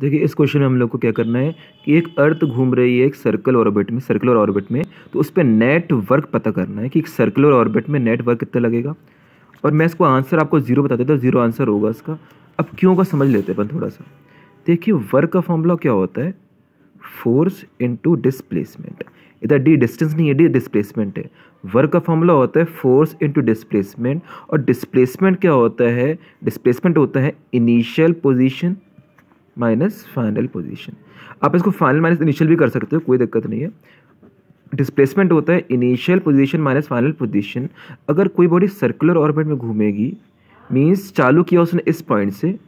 देखिए इस क्वेश्चन में हम लोग को क्या करना है कि एक अर्थ घूम रही है एक सर्कल ऑर्बिट में सर्कुलर ऑर्बिट में तो उस पर नेट वर्क पता करना है कि एक सर्कुलर ऑर्बिट में नेट वर्क कितना लगेगा और मैं इसको आंसर आपको जीरो बता देता हूँ जीरो आंसर होगा इसका अब क्यों का समझ लेते हैं अपन थोड़ा सा देखिए वर्क का फॉर्मूला क्या होता है फोर्स इंटू डिसप्लेसमेंट इधर डी डिस्टेंस नहीं है डी डिसप्लेसमेंट है वर्क का फॉर्मूला होता है फोर्स इंटू डिसप्लेसमेंट और डिसप्लेसमेंट क्या होता है डिसप्लेसमेंट होता है initial position minus final position आप इसको फाइनल माइनस इनिशियल भी कर सकते हो कोई दिक्कत नहीं है डिस्प्लेसमेंट होता है initial position minus final position अगर कोई बॉडी सर्कुलर ऑर्बिट में घूमेगी मीन्स चालू किया उसने इस पॉइंट से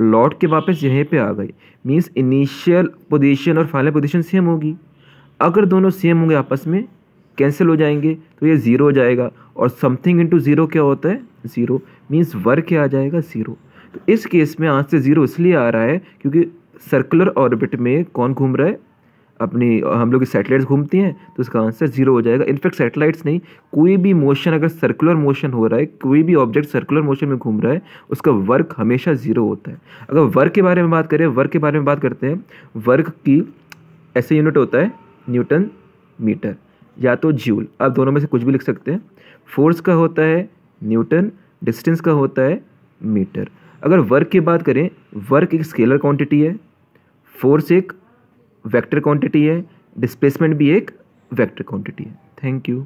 लौट के वापस यहीं पे आ गई मीन्स इनिशियल पोजीशन और फाइनल पोजीशन सेम होगी अगर दोनों सेम होंगे आपस में कैंसिल हो जाएंगे तो ये ज़ीरो हो जाएगा और समथिंग इंटू ज़ीरो क्या होता है ज़ीरो मीन्स वर्क क्या आ जाएगा ज़ीरो तो इस केस में आंसर ज़ीरो इसलिए आ रहा है क्योंकि सर्कुलर ऑर्बिट में कौन घूम रहा है अपनी हम लोग की सैटेलाइट्स घूमती हैं तो इसका आंसर जीरो हो जाएगा इनफैक्ट सैटेलाइट्स नहीं कोई भी मोशन अगर सर्कुलर मोशन हो रहा है कोई भी ऑब्जेक्ट सर्कुलर मोशन में घूम रहा है उसका वर्क हमेशा ज़ीरो होता है अगर वर्क के बारे में बात करें वर्क के बारे में बात करते हैं वर्क की ऐसे यूनिट होता है न्यूटन मीटर या तो जूल आप दोनों में से कुछ भी लिख सकते हैं फोर्स का होता है न्यूटन डिस्टेंस का होता है मीटर अगर वर्क की बात करें वर्क एक स्केलर क्वांटिटी है फोर्स एक वेक्टर क्वांटिटी है डिस्प्लेसमेंट भी एक वेक्टर क्वांटिटी है थैंक यू